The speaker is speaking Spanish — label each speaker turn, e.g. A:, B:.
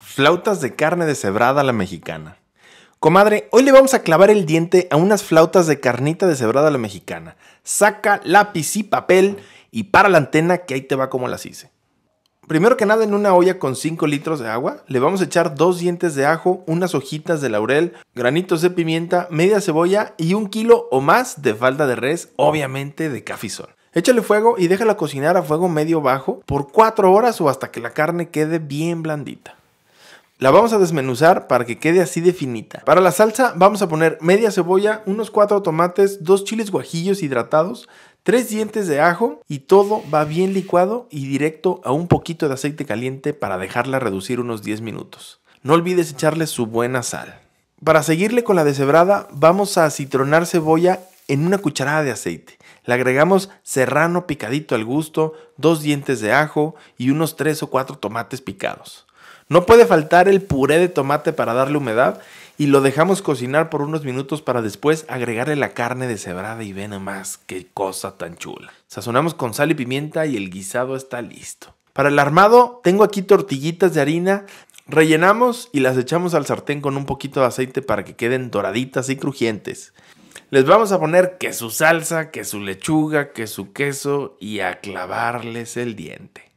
A: Flautas de carne deshebrada a la mexicana. Comadre, hoy le vamos a clavar el diente a unas flautas de carnita deshebrada a la mexicana. Saca lápiz y papel y para la antena que ahí te va como las hice. Primero que nada, en una olla con 5 litros de agua, le vamos a echar dos dientes de ajo, unas hojitas de laurel, granitos de pimienta, media cebolla y un kilo o más de falda de res, obviamente de cafizón. Échale fuego y déjala cocinar a fuego medio bajo por 4 horas o hasta que la carne quede bien blandita. La vamos a desmenuzar para que quede así definita. Para la salsa vamos a poner media cebolla, unos 4 tomates, dos chiles guajillos hidratados, tres dientes de ajo y todo va bien licuado y directo a un poquito de aceite caliente para dejarla reducir unos 10 minutos. No olvides echarle su buena sal. Para seguirle con la deshebrada vamos a acitronar cebolla en una cucharada de aceite. Le agregamos serrano picadito al gusto, dos dientes de ajo y unos 3 o 4 tomates picados. No puede faltar el puré de tomate para darle humedad y lo dejamos cocinar por unos minutos para después agregarle la carne deshebrada y ven más qué cosa tan chula. Sazonamos con sal y pimienta y el guisado está listo. Para el armado tengo aquí tortillitas de harina, rellenamos y las echamos al sartén con un poquito de aceite para que queden doraditas y crujientes. Les vamos a poner que su salsa, que su lechuga, que su queso y a clavarles el diente.